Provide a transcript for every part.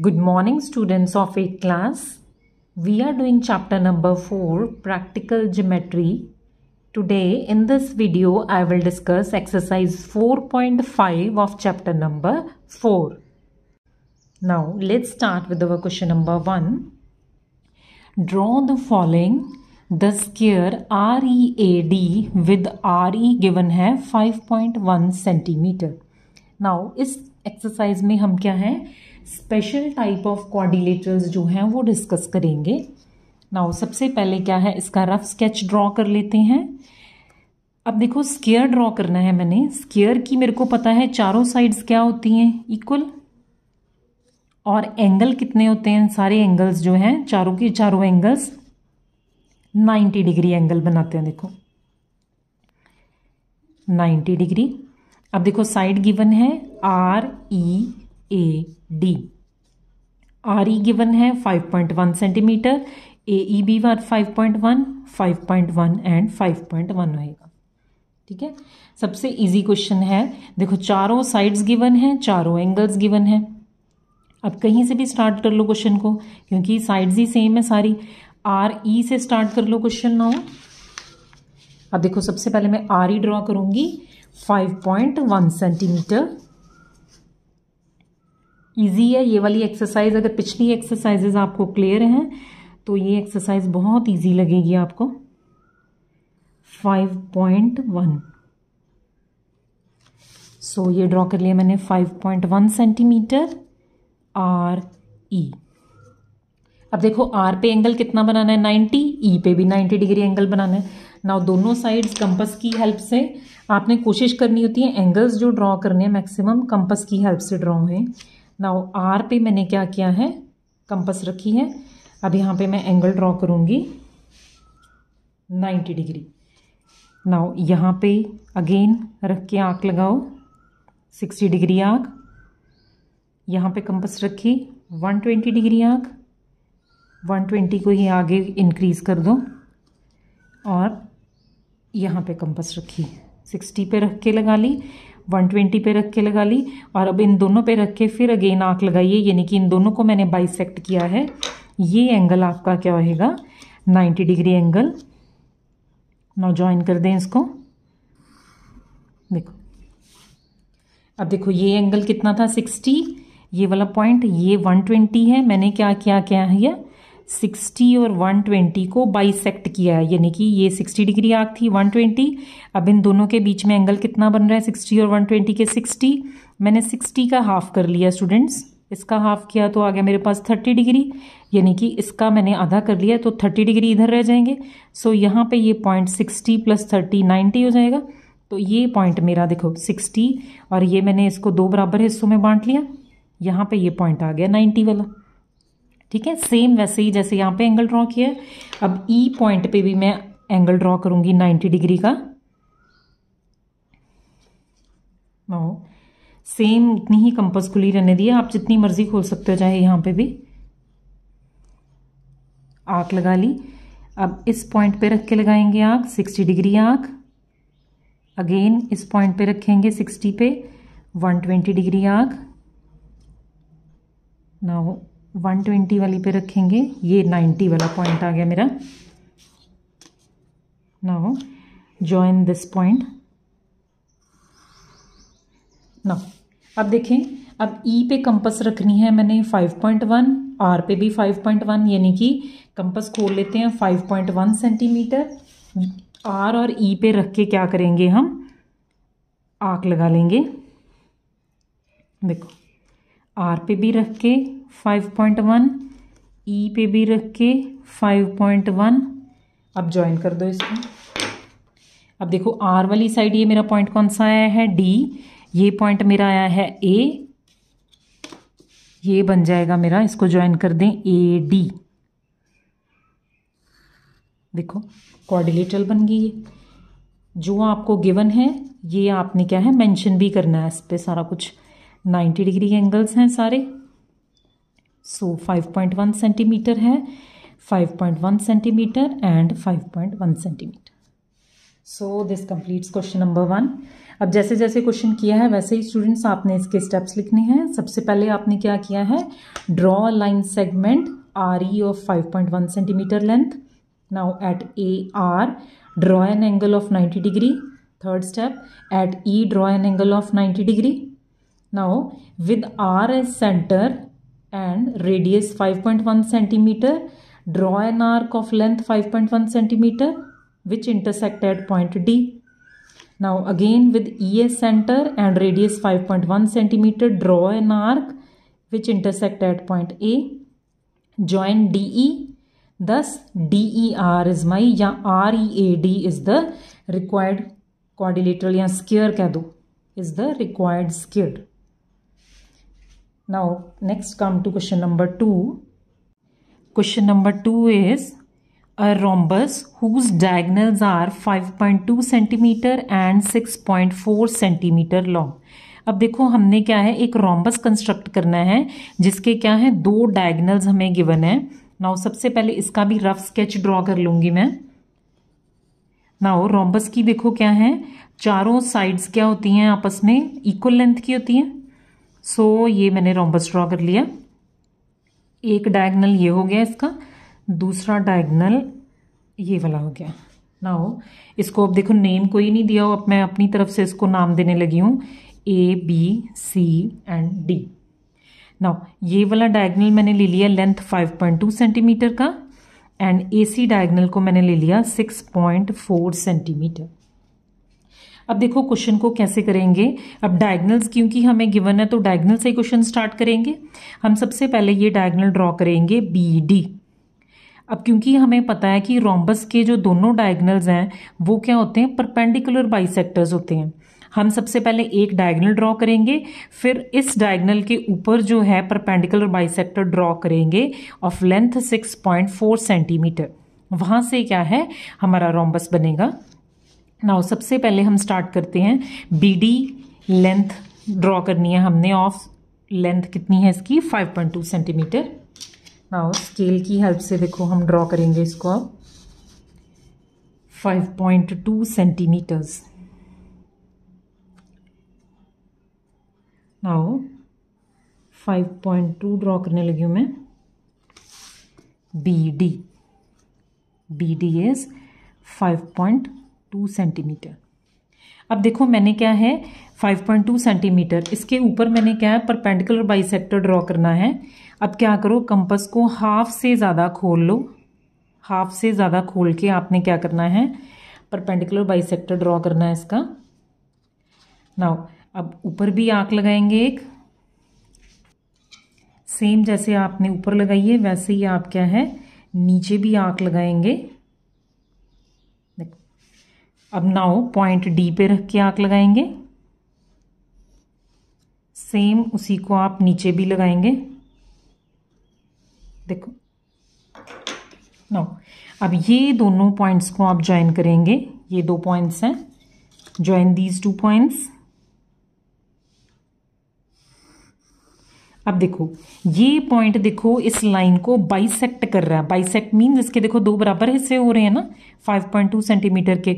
Good morning students of 8th class. We are doing chapter number 4 practical geometry. Today in this video I will discuss exercise 4.5 of chapter number 4. Now let's start with our question number 1. Draw the following the square READ with RE given है 5.1 centimetre now इस exercise में हम क्या है special type of क्वाडिलेटरल्स जो हैं वो discuss करेंगे नाउ सबसे पहले क्या है इसका रफ स्केच ड्रॉ कर लेते हैं अब देखो स्केयर ड्रॉ करना है मैंने स्केयर की मेरे को पता है चारों साइड्स क्या होती हैं इक्वल और एंगल कितने होते हैं सारे एंगल्स जो हैं चारों के चारों एंगल्स 90 डिग्री एंगल बनाते हैं देखो 90 डिग्री अब देखो साइड गिवन है R E e A D R E given है 5.1 centimetre A E B five 5.1 one and five point one होएगा ठीक है सबसे इजी क्वेश्चन है देखो चारों साइड्स गिवन हैं चारों एंगल्स गिवन हैं अब कहीं से भी स्टार्ट कर लो क्वेश्चन को क्योंकि साइड्स ही सेम है सारी आर ई e से स्टार्ट कर लो क्वेश्चन नाउ अब देखो सबसे पहले मैं आर ई ड्रॉ करूंगी 5.1 सेंटीमीटर ईजी है ये वाली एक्सरसाइज अगर पिछली एक्सरसाइजेज आपको क्लियर हैं तो ये एक्सरसाइज बहुत ईजी लगेगी आपको फाइव पॉइंट वन सो ये ड्रॉ कर लिया मैंने five point one centimetre R E अब देखो आर पे एंगल कितना बनाना है नाइन्टी ई e पे भी नाइन्टी डिग्री एंगल बनाना है नाउ दोनों साइड्स कंपस की हेल्प से आपने कोशिश करनी होती है एंगल्स जो ड्रॉ करने हैं मैक्सिमम कंपस की हेल्प से ड्रॉ हैं नाउ आर पे मैंने क्या किया है कंपस रखी है अब यहाँ पे मैं एंगल ड्रॉ करूँगी 90 डिग्री नाउ यहाँ पे अगेन रख के आँख लगाओ 60 डिग्री आँख यहाँ पे कंपस रखी 120 डिग्री आँख 120 को ही आगे इंक्रीज़ कर दो और यहाँ पे कंपस रखी 60 पे रख के लगा ली 120 पे रख के लगा ली और अब इन दोनों पे रख के फिर अगेन आँख लगाइए यानी कि इन दोनों को मैंने बाइसेक्ट किया है ये एंगल आपका क्या होएगा 90 डिग्री एंगल नौ ज्वाइन कर दें इसको देखो अब देखो ये एंगल कितना था 60 ये वाला पॉइंट ये 120 है मैंने क्या क्या क्या है 60 और 120 को बाइसेक्ट किया है यानी कि ये 60 डिग्री आग थी 120 अब इन दोनों के बीच में एंगल कितना बन रहा है 60 और 120 के 60 मैंने 60 का हाफ कर लिया स्टूडेंट्स इसका हाफ किया तो आ गया मेरे पास 30 डिग्री यानी कि इसका मैंने आधा कर लिया तो 30 डिग्री इधर रह जाएंगे सो यहाँ पे ये पॉइंट 60 प्लस थर्टी नाइन्टी हो जाएगा तो ये पॉइंट मेरा देखो 60 और ये मैंने इसको दो बराबर हिस्सों में बांट लिया यहाँ पे ये पॉइंट आ गया 90 वाला ठीक है सेम वैसे ही जैसे यहाँ पे एंगल ड्रॉ किया अब ई e पॉइंट पे भी मैं एंगल ड्रॉ करूंगी नाइन्टी डिग्री का ओ सेम उतनी ही कंपस खुली रहने दिए आप जितनी मर्जी खोल सकते हो चाहे यहाँ पे भी आँख लगा ली अब इस पॉइंट पे रख के लगाएंगे आग सिक्सटी डिग्री आँख अगेन इस पॉइंट पे रखेंगे सिक्सटी पे वन ट्वेंटी डिग्री आँख ना हो वन ट्वेंटी वाली पे रखेंगे ये नाइन्टी वाला पॉइंट आ गया मेरा now join this point now अब देखें अब ई e पे कंपस रखनी है मैंने 5.1 आर पे भी 5.1 यानी कि कंपस खोल लेते हैं 5.1 सेंटीमीटर आर और ई e पे रख के क्या करेंगे हम आँख लगा लेंगे देखो आर पे भी रख के five point one E e पे भी रख के फाइव पॉइंट वन अब ज्वाइन कर दो इसमें अब देखो आर वाली साइड ये मेरा पॉइंट कौन सा आया है डी ये पॉइंट मेरा आया है ए ये बन जाएगा मेरा इसको ज्वाइन कर दें ए डी देखो कॉर्डिलेटरल बन गई है जो आपको गिवन है ये आपने क्या है मेंशन भी करना है इस पर सारा कुछ 90 डिग्री एंगल्स हैं सारे so five point one centimetre है five point one centimetre and five point one centimetre so this completes question number one अब जैसे जैसे क्वेश्चन किया है वैसे ही स्टूडेंट्स आपने इसके स्टेप्स लिखने हैं सबसे पहले आपने क्या किया है draw a line segment R E of five point one centimetre length now at A R draw an angle of ninety degree third step at E draw an angle of 90 degree now with R as centre and radius 5.1 centimeter. Draw an arc of length 5.1 centimeter which intersect at point D. Now again with ES center and radius 5.1 centimeter, draw an arc which intersect at point A. Join DE. Thus DER is my या READ is the required quadrilateral या square कह is the required square. Now next come to question number 2. Question number 2 is a rhombus whose diagonals are 5.2 centimeter and 6.4 centimeter long. अब देखो हमने क्या है एक rhombus construct करना है जिसके क्या है दो डायगनल्स हमें गिवन है नाउ सबसे पहले इसका भी रफ स्केच ड्रॉ कर लूंगी मैं नाउ रॉम्बस की देखो क्या है चारों साइड्स क्या होती हैं आपस में इक्वल लेंथ की होती हैं सो so, ये मैंने रोम्बस ड्रॉ कर लिया एक डायगनल ये हो गया इसका दूसरा डायगनल ये वाला हो गया ना हो इसको अब देखो नेम कोई नहीं दिया हो अब मैं अपनी तरफ से इसको नाम देने लगी हूँ A B C and D ना ये वाला डायगनल मैंने ले लिया लेंथ 5.2 सेंटीमीटर का एंड ए सी डायगनल को मैंने ले लिया 6.4 सेंटीमीटर अब देखो क्वेश्चन को कैसे करेंगे अब डायगनल्स क्योंकि हमें गिवन है तो डायगनल से क्वेश्चन स्टार्ट करेंगे हम सबसे पहले ये डायगनल ड्रॉ करेंगे बी डी अब क्योंकि हमें पता है कि रोम्बस के जो दोनों डायगनल्स हैं वो क्या होते हैं परपेंडिकुलर बाइसेक्टर्स होते हैं हम सबसे पहले एक डायगनल ड्रॉ करेंगे फिर इस डायगनल के ऊपर जो है परपेंडिकुलर सेक्टर ड्रॉ करेंगे ऑफ लेंथ 6.4 सेंटीमीटर वहाँ से क्या है हमारा रोम्बस बनेगा नाउ सबसे पहले हम स्टार्ट करते हैं बी डी लेंथ ड्रॉ करनी है हमने ऑफ लेंथ कितनी है इसकी 5.2 सेंटीमीटर नाउ स्केल की हेल्प से देखो हम ड्रॉ करेंगे इसको अब 5.2 सेंटीमीटर्स नाउ 5.2 ड्रॉ करने लगी हूँ मैं B D B D is point two centimetre अब देखो मैंने क्या है 5.2 सेंटीमीटर इसके ऊपर मैंने क्या है परपेंडिकुलर बाइसेक्टर ड्रॉ करना है अब क्या करो कंपस को हाफ से ज़्यादा खोल लो हाफ से ज़्यादा खोल के आपने क्या करना है परपेंडिकुलर बाइसेक्टर ड्रॉ करना है इसका नाउ अब ऊपर भी आँख लगाएंगे एक सेम जैसे आपने ऊपर लगाई है वैसे ही आप क्या है नीचे भी आँख लगाएंगे अब नाउ पॉइंट डी पे रख के आँक लगाएंगे सेम उसी को आप नीचे भी लगाएंगे देखो नाउ अब ये दोनों पॉइंट्स को आप ज्वाइन करेंगे ये दो पॉइंट्स हैं ज्वाइन दीज टू पॉइंट्स अब देखो ये पॉइंट देखो इस लाइन को बाइसेक्ट कर रहा है बाइसेक्ट मीन इसके देखो दो बराबर हिस्से हो रहे हैं ना 5.2 सेंटीमीटर के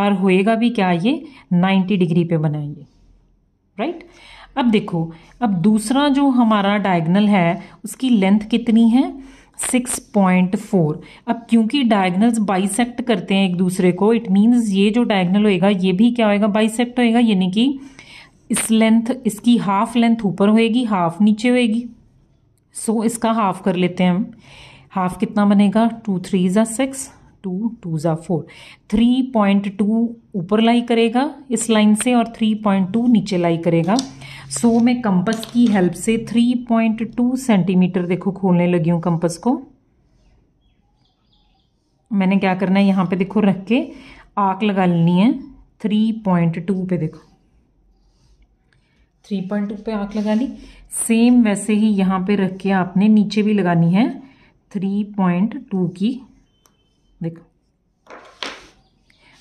और होएगा भी क्या ये 90 डिग्री पे बना ये राइट अब देखो अब दूसरा जो हमारा डायगनल है उसकी लेंथ कितनी है 6.4 अब क्योंकि डायगनल्स बाइसेक्ट करते हैं एक दूसरे को इट मीन्स ये जो डायगनल होएगा ये भी क्या होएगा बाइसेक्ट होएगा यानी कि इस लेंथ इसकी हाफ लेंथ ऊपर होएगी हाफ नीचे होएगी सो so, इसका हाफ कर लेते हैं हम हाफ कितना बनेगा टू थ्री ज़ा सिक्स टू टू ज़ा फोर थ्री पॉइंट टू ऊपर लाई करेगा इस लाइन से और थ्री पॉइंट टू नीचे लाई करेगा सो so, मैं कंपस की हेल्प से थ्री पॉइंट टू सेंटीमीटर देखो खोलने लगी हूँ कंपस को मैंने क्या करना है यहाँ पे देखो रख के आँख लगा लेनी है थ्री पॉइंट टू पे देखो थ्री पॉइंट टू पर आँख लगा ली सेम वैसे ही यहाँ पे रख के आपने नीचे भी लगानी है थ्री पॉइंट टू की देखो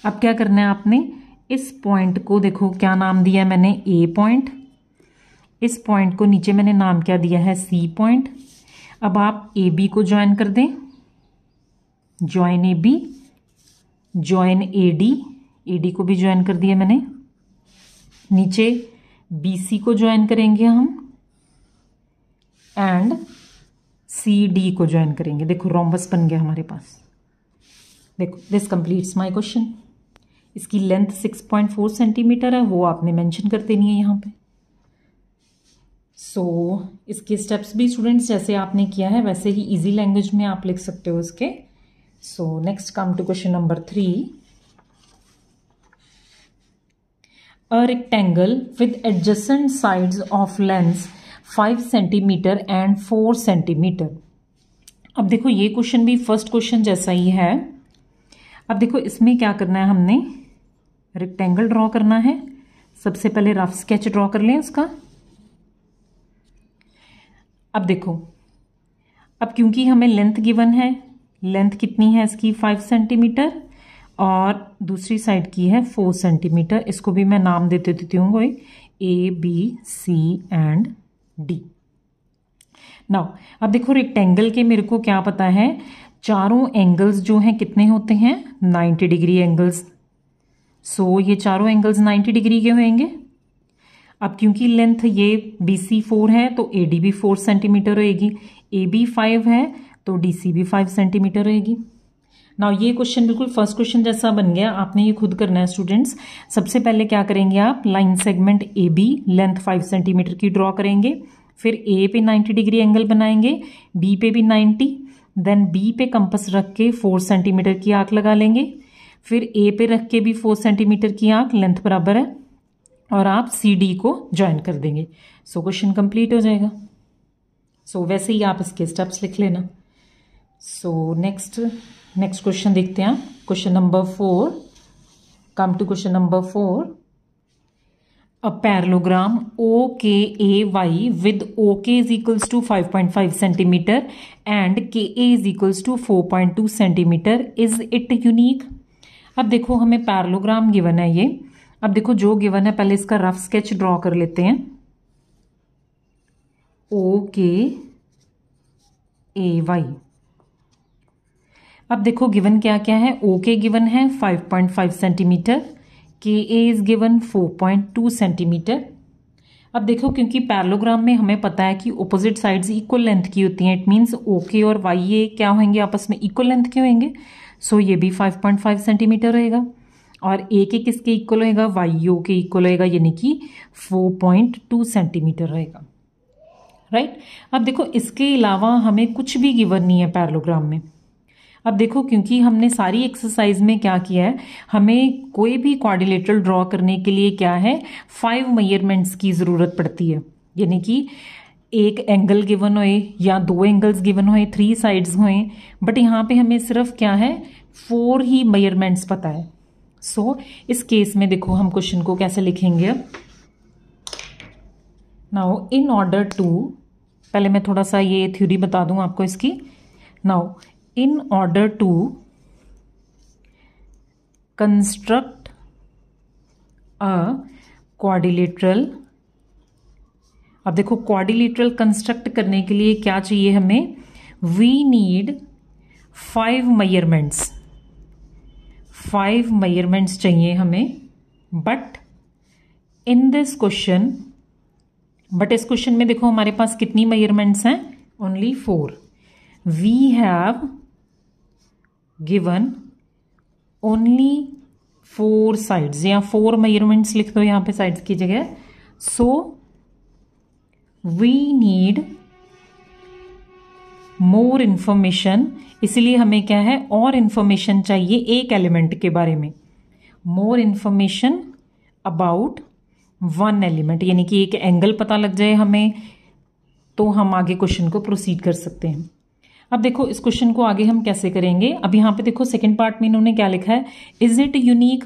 अब क्या करना है आपने इस पॉइंट को देखो क्या नाम दिया है मैंने ए पॉइंट इस पॉइंट को नीचे मैंने नाम क्या दिया है सी पॉइंट अब आप ए बी को ज्वाइन कर दें join A B join A D A D को भी ज्वाइन कर दिया मैंने नीचे बी सी को ज्वाइन करेंगे हम एंड सी डी को ज्वाइन करेंगे देखो रोम्बस बन गया हमारे पास देखो दिस कंप्लीट्स माय क्वेश्चन इसकी लेंथ 6.4 सेंटीमीटर है वो आपने मेंशन कर देनी है यहाँ पे सो so, इसके स्टेप्स भी स्टूडेंट्स जैसे आपने किया है वैसे ही इजी लैंग्वेज में आप लिख सकते हो इसके so next come to question number three a rectangle with adjacent sides of lengths 5 centimetre and 4 centimetre अब देखो ये क्वेश्चन भी फर्स्ट क्वेश्चन जैसा ही है अब देखो इसमें क्या करना है हमने रेक्टेंगल ड्रॉ करना है सबसे पहले रफ स्केच ड्रॉ कर लें उसका अब देखो अब क्योंकि हमें लेंथ गिवन है लेंथ कितनी है इसकी फाइव सेंटीमीटर और दूसरी साइड की है फोर सेंटीमीटर इसको भी मैं नाम देते देती हूँ कोई A B C and D now अब देखो रेक्टेंगल के मेरे को क्या पता है चारों एंगल्स जो हैं कितने होते हैं 90 डिग्री एंगल्स सो ये चारों एंगल्स 90 डिग्री के होंगे अब क्योंकि लेंथ ये बी सी फोर है तो ए डी भी फोर सेंटीमीटर रहेगी ए बी फाइव है तो डी सी भी फाइव सेंटीमीटर रहेगी ना ये क्वेश्चन बिल्कुल फर्स्ट क्वेश्चन जैसा बन गया आपने ये खुद करना है स्टूडेंट्स सबसे पहले क्या करेंगे आप line segment A B length five centimetre की ड्रॉ करेंगे फिर ए पे नाइन्टी डिग्री एंगल बनाएंगे बी पे भी नाइन्टी देन बी पे कंपस रख के फोर सेंटीमीटर की आँख लगा लेंगे फिर ए पे रख के भी फोर सेंटीमीटर की आँख लेंथ बराबर है और आप सी डी को ज्वाइन कर देंगे सो क्वेश्चन कंप्लीट हो जाएगा सो so, वैसे ही आप इसके स्टेप्स लिख लेना सो नेक्स्ट नेक्स्ट क्वेश्चन देखते हैं question number four come to question number four a parallelogram O K A Y with O K is equals to five point five centimetre and K A is equals to four point two centimetre is it unique अब देखो हमें parallelogram given है ये अब देखो जो given है पहले इसका रफ स्केच ड्रॉ कर लेते हैं ओ के ए वाई अब देखो गिवन क्या क्या है ओ के गिवन है 5.5 सेंटीमीटर के ए इज गिवन 4.2 सेंटीमीटर अब देखो क्योंकि पैरलोग्राम में हमें पता है कि ओपोजिट साइड्स इक्वल लेंथ की होती हैं इट मीन्स ओके और वाई ए क्या होंगे आपस में इक्वल लेंथ के होंगे सो ये भी 5.5 सेंटीमीटर रहेगा और ए के किसके इक्वल होएगा वाई ओ के इक्वल होएगा यानी कि 4.2 सेंटीमीटर रहेगा राइट right? अब देखो इसके अलावा हमें कुछ भी गिवन नहीं है पैरलोग्राम में अब देखो क्योंकि हमने सारी एक्सरसाइज में क्या किया है हमें कोई भी कॉर्डिलेटर ड्रॉ करने के लिए क्या है फाइव मयरमेंट्स की ज़रूरत पड़ती है यानी कि एक एंगल गिवन होए या दो एंगल्स गिवन होए थ्री साइड्स होए बट यहाँ पे हमें सिर्फ क्या है फोर ही मयरमेंट्स पता है सो so, इस केस में देखो हम क्वेश्चन को कैसे लिखेंगे नाउ इन ऑर्डर टू पहले मैं थोड़ा सा ये थ्योरी बता दूं आपको इसकी now in order to construct a quadrilateral अब देखो क्वाडिलेटरल कंस्ट्रक्ट करने के लिए क्या चाहिए हमें we need five measurements five measurements चाहिए हमें but in this question but इस क्वेश्चन में देखो हमारे पास कितनी मयरमेंट्स हैं only four we have given only four sides या फोर मेजरमेंट्स लिख दो यहाँ पे साइड्स की जगह so we need more information इसलिए हमें क्या है और इन्फॉर्मेशन चाहिए एक एलिमेंट के बारे में more information about one element यानी कि एक एंगल पता लग जाए हमें तो हम आगे क्वेश्चन को प्रोसीड कर सकते हैं अब देखो इस क्वेश्चन को आगे हम कैसे करेंगे अब यहाँ पे देखो सेकेंड पार्ट में इन्होंने क्या लिखा है इज इट यूनिक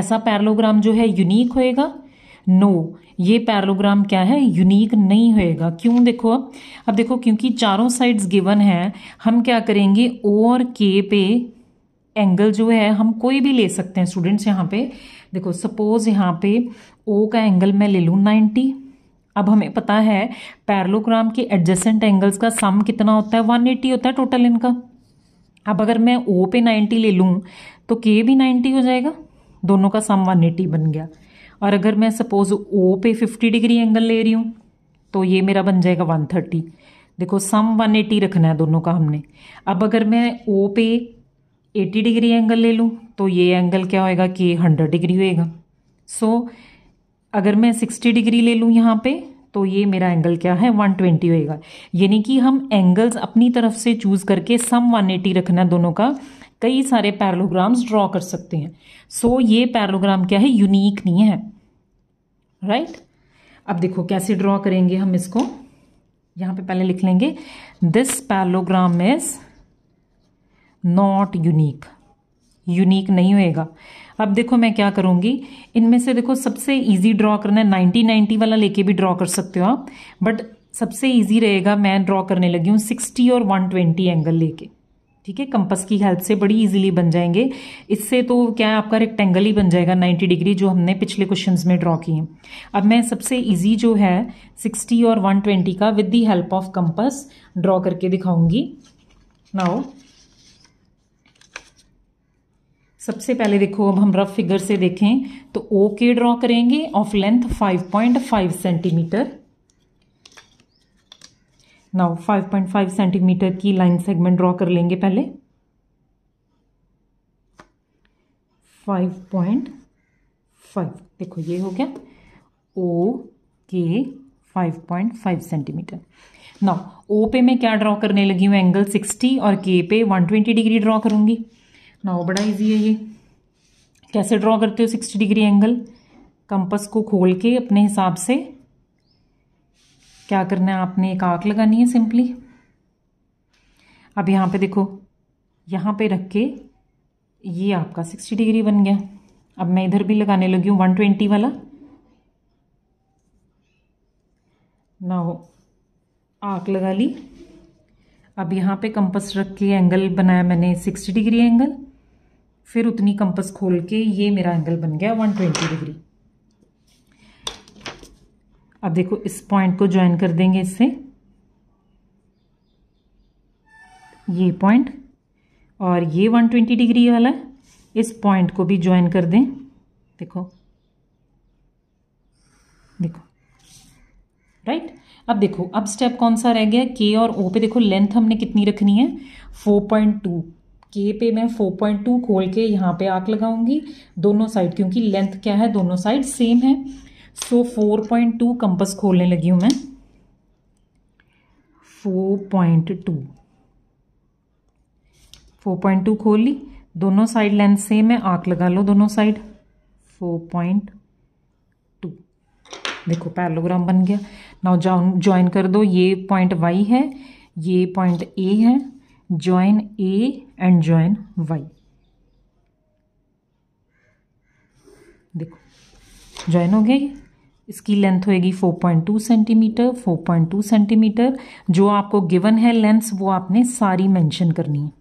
ऐसा पैरलोग्राम जो है यूनिक होएगा नो no, ये पैरलोग्राम क्या है यूनिक नहीं होएगा क्यों देखो अब अब देखो क्योंकि चारों साइड्स गिवन है हम क्या करेंगे ओ और के पे एंगल जो है हम कोई भी ले सकते हैं स्टूडेंट्स यहाँ पे देखो सपोज यहाँ पे ओ का एंगल मैं ले लूँ नाइन्टी अब हमें पता है पैरलोग्राम के एडजेसेंट एंगल्स का सम कितना होता है 180 होता है टोटल इनका अब अगर मैं ओ पे 90 ले लूँ तो के भी 90 हो जाएगा दोनों का सम 180 बन गया और अगर मैं सपोज ओ पे 50 डिग्री एंगल ले रही हूँ तो ये मेरा बन जाएगा 130 देखो सम 180 रखना है दोनों का हमने अब अगर मैं ओ पे 80 डिग्री एंगल ले लूँ तो ये एंगल क्या होएगा कि हंड्रेड डिग्री होएगा सो so, अगर मैं 60 डिग्री ले लूँ यहाँ पे तो ये मेरा एंगल क्या है 120 ट्वेंटी होएगा यानी कि हम एंगल्स अपनी तरफ से चूज़ करके सम 180 रखना दोनों का कई सारे पैरलोग्राम्स ड्रॉ कर सकते हैं सो so, ये पैरलोग्राम क्या है यूनिक नहीं है राइट right? अब देखो कैसे ड्रॉ करेंगे हम इसको यहाँ पे पहले लिख लेंगे this parallelogram is not unique unique नहीं होएगा अब देखो मैं क्या करूँगी इनमें से देखो सबसे ईजी ड्रॉ करना है नाइन्टी नाइनटी वाला लेके भी ड्रॉ कर सकते हो आप बट सबसे ईजी रहेगा मैं ड्रॉ करने लगी हूँ सिक्सटी और वन ट्वेंटी एंगल लेके ठीक है कंपस की हेल्प से बड़ी इजीली बन जाएंगे इससे तो क्या है आपका रेक्टेंगल ही बन जाएगा 90 डिग्री जो हमने पिछले क्वेश्चंस में ड्रॉ किए अब मैं सबसे इजी जो है 60 और 120 का with the help of compass draw करके दिखाऊंगी नाउ सबसे पहले देखो अब हम रफ फिगर से देखें तो ओ के ड्रॉ करेंगे of length 5.5 centimetre now 5.5 centimetre की लाइन सेगमेंट ड्रॉ कर लेंगे पहले 5.5 देखो ये हो गया ओ के 5.5 सेंटीमीटर नाउ ओ पे मैं क्या ड्रॉ करने लगी हूँ एंगल 60 और के पे 120 डिग्री ड्रॉ करूंगी नाव बड़ा इजी है ये कैसे ड्रॉ करते हो सिक्सटी डिग्री एंगल कंपस को खोल के अपने हिसाब से क्या करना है आपने एक आग लगानी है सिंपली अब यहाँ पे देखो यहाँ पे रख के ये आपका सिक्सटी डिग्री बन गया अब मैं इधर भी लगाने लगी हूँ वन ट्वेंटी वाला ना हो आँख लगा ली अब यहाँ पे कंपस रख के एंगल बनाया मैंने सिक्सटी डिग्री एंगल फिर उतनी कंपस खोल के ये मेरा एंगल बन गया 120 डिग्री अब देखो इस पॉइंट को ज्वाइन कर देंगे इससे ये पॉइंट और ये 120 डिग्री वाला इस पॉइंट को भी ज्वाइन कर दें देखो देखो राइट right? अब देखो अब स्टेप कौन सा रह गया के और ओ पे देखो लेंथ हमने कितनी रखनी है 4.2 के पे मैं 4.2 खोल के यहाँ पे आँख लगाऊंगी दोनों साइड क्योंकि लेंथ क्या है दोनों साइड सेम है सो so 4.2 कंपस खोलने लगी हूँ मैं 4.2 4.2 खोल ली दोनों साइड लेंथ सेम है आँख लगा लो दोनों साइड 4.2 देखो पैलोग्राम बन गया नाउ जॉइन कर दो ये पॉइंट वाई है ये पॉइंट ए है join A and join Y. देखो ज्वाइन हो गया इसकी लेंथ होएगी 4.2 सेंटीमीटर 4.2 सेंटीमीटर जो आपको गिवन है लेंथ वो आपने सारी मेंशन करनी है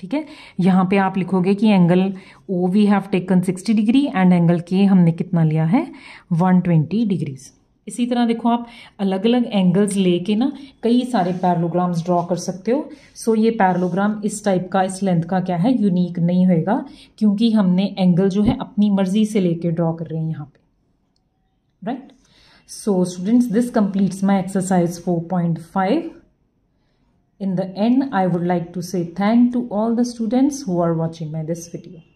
ठीक है यहाँ पे आप लिखोगे कि angle O we have taken 60 degree and angle K हमने कितना लिया है 120 डिग्रीज़ इसी तरह देखो आप अलग अलग एंगल्स लेके ना कई सारे पैरलोग्राम्स ड्रॉ कर सकते हो सो ये पैरलोग्राम इस टाइप का इस लेंथ का क्या है यूनिक नहीं होएगा क्योंकि हमने एंगल जो है अपनी मर्जी से लेके ड्रॉ कर रहे हैं यहाँ पे right so students this completes my exercise four point five in the end I would like to say thank to all the students who are watching my this video